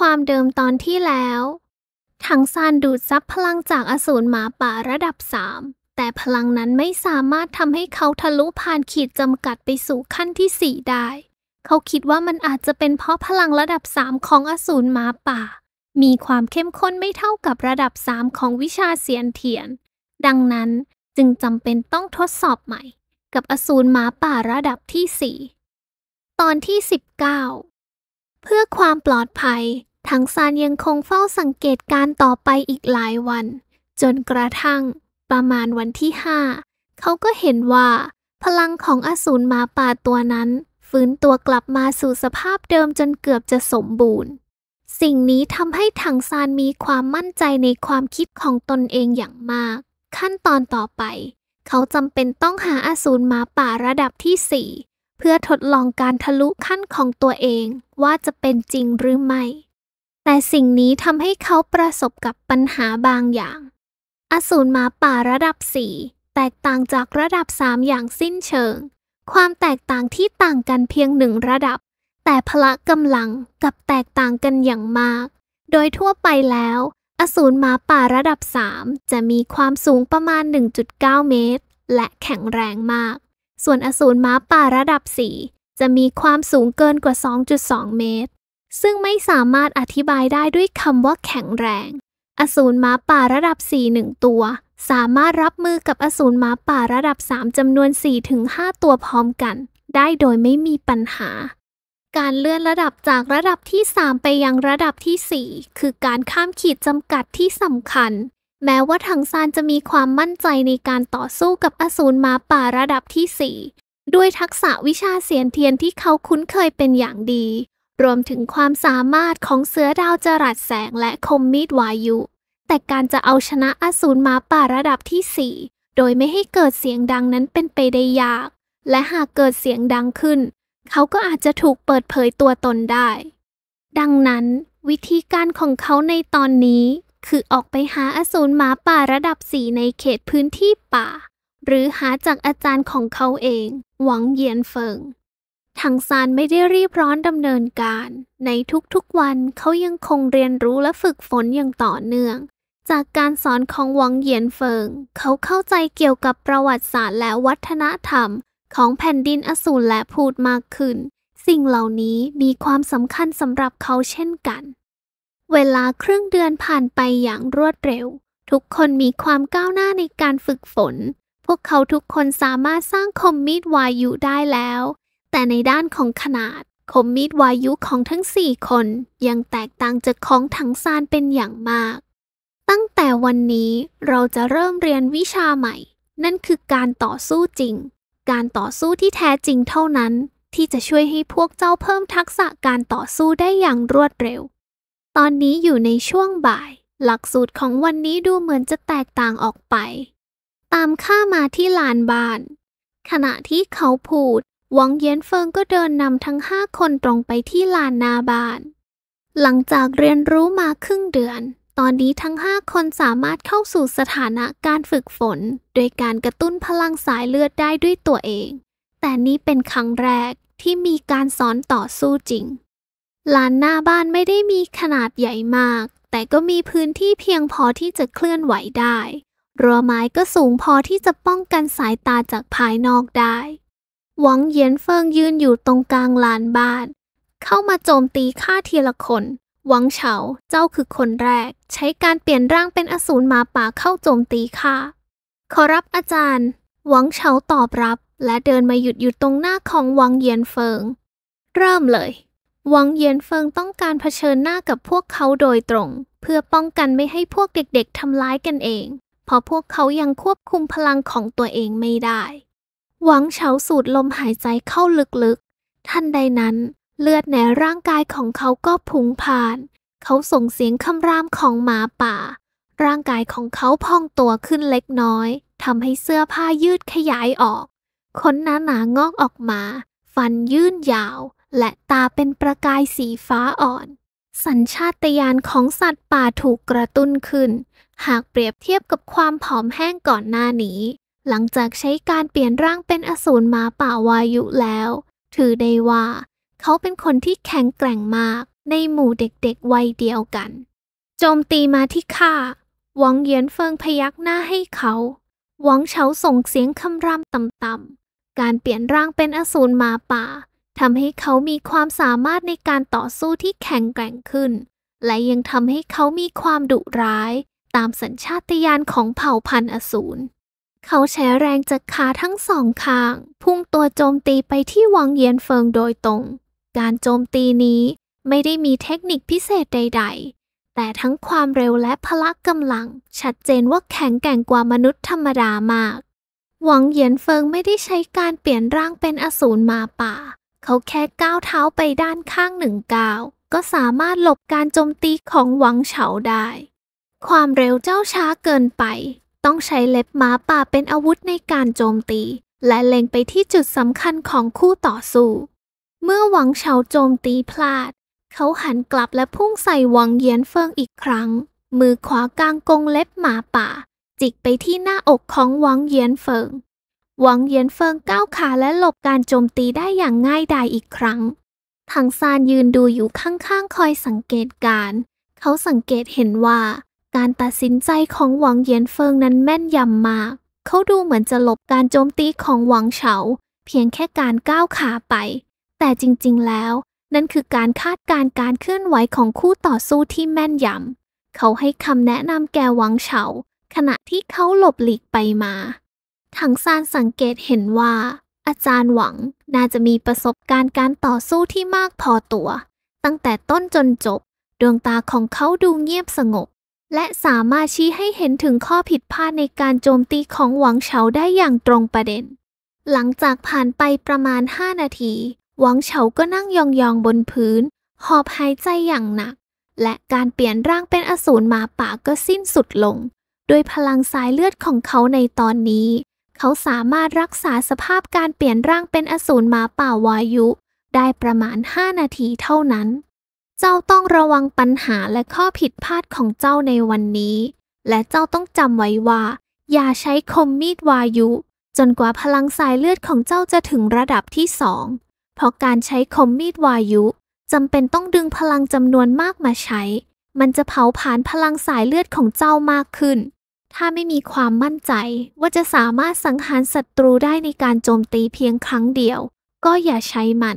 ความเดิมตอนที่แล้วถังซานดูดซับพลังจากอสูรหมาป่าระดับสามแต่พลังนั้นไม่สามารถทำให้เขาทะลุผ่านขีดจำกัดไปสู่ขั้นที่สี่ได้ เขาคิดว่ามันอาจจะเป็นเพราะพลังระดับสามของอสูรหมาป่า มีความเข้มข้นไม่เท่ากับระดับสามของวิชาเสียนเทียน ดังนั้นจึงจำเป็นต้องทดสอบใหม่ กับอสูรหมาป่าระดับที่สี่ตอนที่สิบเก้าเพื่อความปลอดภัยทางซานยังคงเฝ้าสังเกตการต่อไปอีกหลายวัน จนกระทั่ง ประมาณวันที่ห้าเขาก็เห็นว่า พลังของอสูรหมาป่าตัวนั้นฟื้นตัวกลับมาสู่สภาพเดิมจนเกือบจะสมบูรณ์ สิ่งนี้ทำให้ถังซานมีความมั่นใจในความคิดของตนเองอย่างมาก ขั้นตอนต่อไป เขาจำเป็นต้องหาอสูรหมาป่าระดับที่สี่เพื่อทดลองการทะลุขั้นของตัวเองว่าจะเป็นจริงหรือไม่ แต่สิ่งนี้ทำให้เขาประสบกับปัญหาบางอย่าง อสูรหมาป่าระดับสี่แตกต่างจากระดับสามอย่างสิ้นเชิง ความแตกต่างที่ต่างกันเพียงหนึ่งระดับ แต่พละกำลังกับแตกต่างกันอย่างมาก โดยทั่วไปแล้วอสูรหมาป่าระดับ3จะมีความสูงประมาณ 1.9 เมตร และแข็งแรงมากส่วนอสูรม้าป่าระดับ 4 จะมีความสูงเกินกว่า 2.2 เมตร ซึ่งไม่สามารถอธิบายได้ด้วยคำว่าแข็งแรง อสูรม้าป่าระดับ 4 1 ตัว สามารถรับมือกับอสูรม้าป่าระดับ 3จำนวน4-5ตัวพร้อมกัน ได้โดยไม่มีปัญหา การเลื่อนระดับจากระดับที่ 3 ไปยังระดับที่ 4 คือการข้ามขีดจำกัดที่สำคัญแม้ว่าทังซาน จะมีความมั่นใจในการต่อสู้กับอสูรมาป่าระดับที่ 4 ด้วยทักษะวิชาเสียนเทียนที่เขาคุ้นเคยเป็นอย่างดี รวมถึงความสามารถของเสือดาวจรัสแสงและคมมีดวายุ แต่การจะเอาชนะอสูรมาป่าระดับที่ 4 โดยไม่ให้เกิดเสียงดังนั้นเป็นไปได้ยาก และหากเกิดเสียงดังขึ้น เขาก็อาจจะถูกเปิดเผยตัวตนได้ ดังนั้น วิธีการของเขาในตอนนี้คือออกไปหาอสูรหมาป่าระดับสีในเขตพื้นที่ป่า หรือหาจากอาจารย์ของเขาเอง หวังเยียนเฟิงทางซานไม่ได้รีบร้อนดำเนินการ ในทุกๆวันเขายังคงเรียนรู้และฝึกฝนอย่างต่อเนื่อง จากการสอนของหวังเยียนเฟิง เขาเข้าใจเกี่ยวกับประวัติศาสตร์และวัฒนธรรม ของแผ่นดินอสูรและพูดมากขึ้น สิ่งเหล่านี้มีความสำคัญสำหรับเขาเช่นกันเวลาครึ่งเดือนผ่านไปอย่างรวดเร็ว ทุกคนมีความก้าวหน้าในการฝึกฝน พวกเขาทุกคนสามารถสร้างคมมีดวายุได้แล้ว แต่ในด้านของขนาด คมมีดวายุของทั้งสี่คน ยังแตกต่างจากของถังซานเป็นอย่างมาก ตั้งแต่วันนี้เราจะเริ่มเรียนวิชาใหม่ นั่นคือการต่อสู้จริง การต่อสู้ที่แท้จริงเท่านั้น ที่จะช่วยให้พวกเจ้าเพิ่มทักษะการต่อสู้ได้อย่างรวดเร็วตอนนี้อยู่ในช่วงบ่าย หลักสูตรของวันนี้ดูเหมือนจะแตกต่างออกไป ตามข้ามาที่ลานบาน ขณะที่เขาพูด วังเย็นเฟิงก็เดินนำทั้งห้าคนตรงไปที่ลานนาบาน หลังจากเรียนรู้มาครึ่งเดือน ตอนนี้ทั้งห้าคนสามารถเข้าสู่สถานะการฝึกฝนโดยการกระตุ้นพลังสายเลือดได้ด้วยตัวเอง แต่นี้เป็นครั้งแรกที่มีการสอนต่อสู้จริงลานหน้าบ้านไม่ได้มีขนาดใหญ่มาก แต่ก็มีพื้นที่เพียงพอที่จะเคลื่อนไหวได้รั้วไม้ก็สูงพอที่จะป้องกันสายตาจากภายนอกได้ หวังเยียนเฟิงยืนอยู่ตรงกลางลานบ้าน เข้ามาโจมตีข้าทีละคน หวังเฉาเจ้าคือคนแรก ใช้การเปลี่ยนร่างเป็นอสูรหมาป่าเข้าโจมตีข้าขอรับอาจารย์ หวังเฉาตอบรับและเดินมาหยุดอยู่ตรงหน้าของหวังเยียนเฟิง เริ่มเลยวังเย็นเฟิงต้องการเผชิญหน้ากับพวกเขาโดยตรง เพื่อป้องกันไม่ให้พวกเด็กๆทำร้ายกันเองเพราะพวกเขายังควบคุมพลังของตัวเองไม่ได้ หวังเฉาสูดลมหายใจเข้าลึกๆทันใดนั้นเลือดในร่างกายของเขาก็พุ่งผ่าน เขาส่งเสียงคำรามของหมาป่า ร่างกายของเขาพองตัวขึ้นเล็กน้อย ทำให้เสื้อผ้ายืดขยายออกขนหนาๆงอกออกมา ฟันยื่นยาวและตาเป็นประกายสีฟ้าอ่อน สัญชาตญาณของสัตว์ป่าถูกกระตุ้นขึ้น หากเปรียบเทียบกับความผอมแห้งก่อนหน้านี้ หลังจากใช้การเปลี่ยนร่างเป็นอสูรหมาป่าวายุแล้ว ถือได้ว่า เขาเป็นคนที่แข็งแกร่งมากในหมู่เด็กๆวัยเดียวกัน โจมตีมาที่ข้าหวังเยียนเฟิงพยักหน้าให้เขา หวังเฉาส่งเสียงคำรามต่ำๆการเปลี่ยนร่างเป็นอสูรหมาป่าทำให้เขามีความสามารถในการต่อสู้ที่แข็งแกร่งขึ้น และยังทำให้เขามีความดุร้าย ตามสัญชาตญาณของเผ่าพันธุ์อสูร เขาใช้แรงจากขาทั้งสองข้าง พุ่งตัวโจมตีไปที่วังเยียนเฟิงโดยตรง การโจมตีนี้ไม่ได้มีเทคนิคพิเศษใด ๆ แต่ทั้งความเร็วและพละกำลังชัดเจนว่าแข็งแกร่งกว่ามนุษย์ธรรมดามาก หวังเหยียนเฟิงไม่ได้ใช้การเปลี่ยนร่างเป็นอสูรมาป่าเขาแค่ก้าวเท้าไปด้านข้างหนึ่งก้าวก็สามารถหลบการโจมตีของหวังเฉาได้ ความเร็วเจ้าช้าเกินไป ต้องใช้เล็บหมาป่าเป็นอาวุธในการโจมตี และเล็งไปที่จุดสำคัญของคู่ต่อสู้ เมื่อหวังเฉาโจมตีพลาด เขาหันกลับและพุ่งใส่หวังเยียนเฟิงอีกครั้ง มือขวากลางกงเล็บหมาป่า จิกไปที่หน้าอกของหวังเยียนเฟิงหวังเย็นเฟิงก้าวขาและหลบการโจมตีได้อย่างง่ายดายอีกครั้ง ถังซานยืนดูอยู่ข้างๆคอยสังเกตการ เขาสังเกตเห็นว่า การตัดสินใจของหวังเย็นเฟิงนั้นแม่นยำมาก เขาดูเหมือนจะหลบการโจมตีของหวังเฉาเพียงแค่การก้าวขาไป แต่จริงๆแล้ว นั่นคือการคาดการการเคลื่อนไหวของคู่ต่อสู้ที่แม่นยำ เขาให้คำแนะนำแก่หวังเฉาขณะที่เขาหลบหลีกไปมาทังซานสังเกตเห็นว่า อาจารย์หวังน่าจะมีประสบการณ์การต่อสู้ที่มากพอตัว ตั้งแต่ต้นจนจบ ดวงตาของเขาดูเงียบสงบ และสามารถชี้ให้เห็นถึงข้อผิดพลาดในการโจมตีของหวังเฉาได้อย่างตรงประเด็น หลังจากผ่านไปประมาณ 5 นาที หวังเฉาก็นั่งยองๆบนพื้น หอบหายใจอย่างหนัก และการเปลี่ยนร่างเป็นอสูรหมาป่าก็สิ้นสุดลงโดยพลังสายเลือดของเขาในตอนนี้เขาสามารถรักษาสภาพการเปลี่ยนร่างเป็นอสูรหมาป่าวายุ ได้ประมาณ5นาทีเท่านั้น เจ้าต้องระวังปัญหาและข้อผิดพลาดของเจ้าในวันนี้ และเจ้าต้องจำไว้ว่า อย่าใช้คมมีดวายุ จนกว่าพลังสายเลือดของเจ้าจะถึงระดับที่สอง เพราะการใช้คมมีดวายุจำเป็นต้องดึงพลังจำนวนมากมาใช้ มันจะเผาผลาญพลังสายเลือดของเจ้ามากขึ้นถ้าไม่มีความมั่นใจว่าจะสามารถสังหารศัตรูได้ในการโจมตีเพียงครั้งเดียว ก็อย่าใช้มัน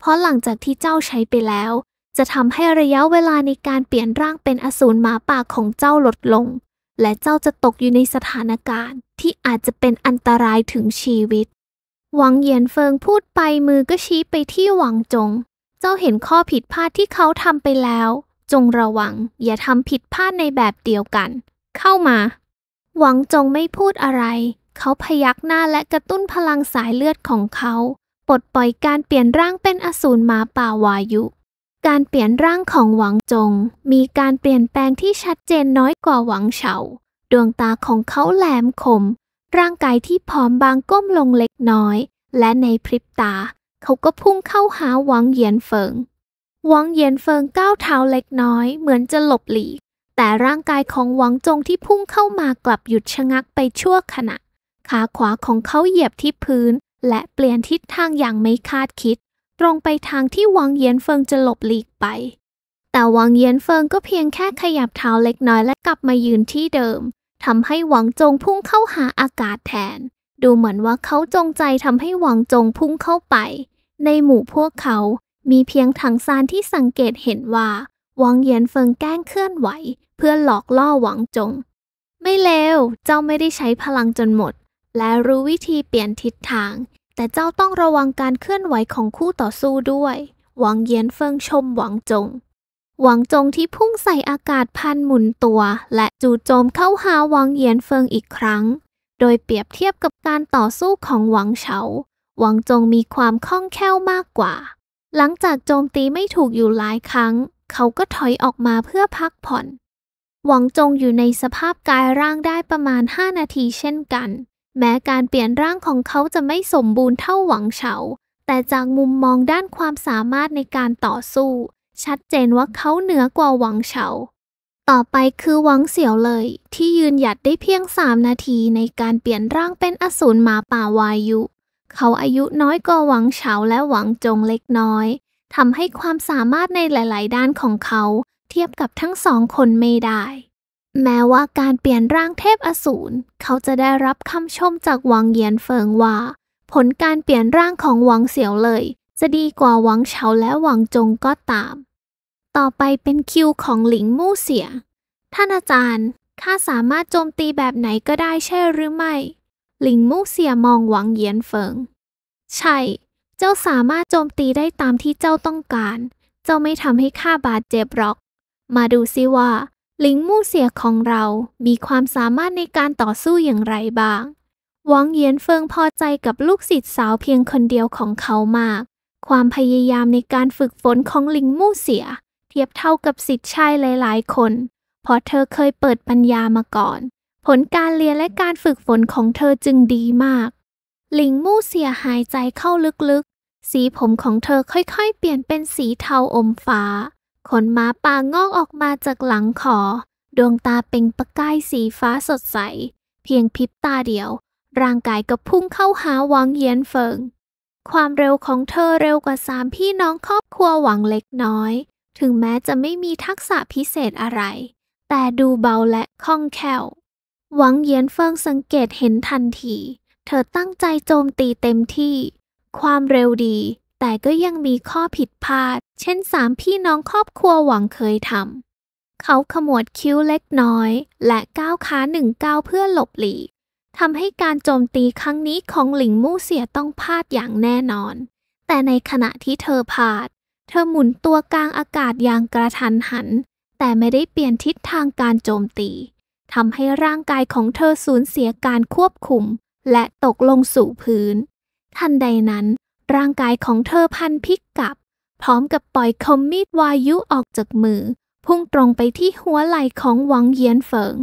เพราะหลังจากที่เจ้าใช้ไปแล้ว จะทำให้ระยะเวลาในการเปลี่ยนร่างเป็นอสูรหมาป่าของเจ้าลดลง และเจ้าจะตกอยู่ในสถานการณ์ ที่อาจจะเป็นอันตรายถึงชีวิต หวังเยียนเฟิงพูดไปมือก็ชี้ไปที่หวังจง เจ้าเห็นข้อผิดพลาดที่เขาทำไปแล้ว จงระวังอย่าทำผิดพลาดในแบบเดียวกัน เข้ามาหวังจงไม่พูดอะไร เขาพยักหน้าและกระตุ้นพลังสายเลือดของเขาปลดปล่อยการเปลี่ยนร่างเป็นอสูรหมาป่าวายุ การเปลี่ยนร่างของหวังจงมีการเปลี่ยนแปลงที่ชัดเจนน้อยกว่าหวังเฉา ดวงตาของเขาแหลมคม ร่างกายที่ผอมบางก้มลงเล็กน้อย และในพริบตา เขาก็พุ่งเข้าหาหวังเหยียนเฟิง หวังเหยียนเฟิงก้าวเท้าเล็กน้อยเหมือนจะหลบหลีกแต่ร่างกายของหวังจงที่พุ่งเข้ามากลับหยุดชะงักไปชั่วขณะ ขาขวาของเขาเหยียบที่พื้นและเปลี่ยนทิศทางอย่างไม่คาดคิด ตรงไปทางที่หวังเยียนเฟิงจะหลบหลีกไป แต่หวังเยียนเฟิงก็เพียงแค่ขยับเท้าเล็กน้อยและกลับมายืนที่เดิม ทำให้หวังจงพุ่งเข้าหาอากาศแทน ดูเหมือนว่าเขาจงใจทำให้หวังจงพุ่งเข้าไป ในหมู่พวกเขา มีเพียงถังซานที่สังเกตเห็นว่าหวังเหยียนเฟิงแกล้งเคลื่อนไหวเพื่อหลอกล่อหวังจง ไม่เลวเจ้าไม่ได้ใช้พลังจนหมดและรู้วิธีเปลี่ยนทิศทาง แต่เจ้าต้องระวังการเคลื่อนไหวของคู่ต่อสู้ด้วย หวังเหยียนเฟิงชมหวังจง หวังจงที่พุ่งใส่อากาศพันหมุนตัวและจู่โจมเข้าหาหวังเหยียนเฟิงอีกครั้ง โดยเปรียบเทียบกับการต่อสู้ของหวังเฉาหวังจงมีความคล่องแคล่วมากกว่า หลังจากโจมตีไม่ถูกอยู่หลายครั้งเขาก็ถอยออกมาเพื่อพักผ่อน หวังจงอยู่ในสภาพกายร่างได้ประมาณ 5 นาทีเช่นกัน แม้การเปลี่ยนร่างของเขาจะไม่สมบูรณ์เท่าหวังเฉา แต่จากมุมมองด้านความสามารถในการต่อสู้ ชัดเจนว่าเขาเหนือกว่าหวังเฉา ต่อไปคือหวังเสี่ยวเลย ที่ยืนหยัดได้เพียง3 นาทีในการเปลี่ยนร่างเป็นอสูรหมาป่าวายุ เขาอายุน้อยกว่าหวังเฉาและหวังจงเล็กน้อยทำให้ความสามารถในหลาย ๆ ด้านของเขา เทียบกับทั้งสองคนไม่ได้ แม้ว่าการเปลี่ยนร่างเทพอสูรเขาจะได้รับคำชมจากหวังเยียนเฟิงว่า ผลการเปลี่ยนร่างของหวังเสียวเลย จะดีกว่าหวังเฉาและหวังจงก็ตาม ต่อไปเป็นคิวของหลิงมู่เสียท่านอาจารย์ข้าสามารถโจมตีแบบไหนก็ได้ใช่หรือไม่ หลิงมู่เสียมองหวังเยียนเฟิง ใช่เจ้าสามารถโจมตีได้ตามที่เจ้าต้องการ เจ้าไม่ทำให้ข้าบาดเจ็บหรอก มาดูซิว่า ลิงมู่เสียของเรา มีความสามารถในการต่อสู้อย่างไรบ้าง หวังเยียนเฟิงพอใจกับลูกศิษย์สาวเพียงคนเดียวของเขามาก ความพยายามในการฝึกฝนของลิงมู่เสียเทียบเท่ากับศิษย์ชายหลาย ๆคน เพราะเธอเคยเปิดปัญญามาก่อน ผลการเรียนและการฝึกฝนของเธอจึงดีมากหลิงมู่เสียหายใจเข้าลึกๆ สีผมของเธอค่อยๆ เปลี่ยนเป็นสีเทาอมฟ้า ขนม้าปางอกออกมาจากหลังคอ ดวงตาเป็นประกายสีฟ้าสดใส เพียงพิบตาเดียว ร่างกายก็พุ่งเข้าหาหวังเยียนเฟิง ความเร็วของเธอเร็วกว่าสามพี่น้องครอบครัวหวังเล็กน้อย ถึงแม้จะไม่มีทักษะพิเศษอะไร แต่ดูเบาและคล่องแคล่ว หวังเยียนเฟิงสังเกตเห็นทันทีเธอตั้งใจโจมตีเต็มที่ ความเร็วดี แต่ก็ยังมีข้อผิดพลาด เช่นสามพี่น้องครอบครัวหวังเคยทำ เขาขมวดคิ้วเล็กน้อย และก้าวขาหนึ่งก้าวเพื่อหลบหลีกทำให้การโจมตีครั้งนี้ของหลิงมู่เสียต้องพลาดอย่างแน่นอน แต่ในขณะที่เธอพลาด เธอหมุนตัวกลางอากาศอย่างกระทันหัน แต่ไม่ได้เปลี่ยนทิศทางการโจมตีทำให้ร่างกายของเธอสูญเสียการควบคุมและตกลงสู่พื้นทันใดนั้นร่างกายของเธอพันพิกกับ พร้อมกับปล่อยคมมีดวายุออกจากมือ พุ่งตรงไปที่หัวไหล่ของหวังเยียนเฟิง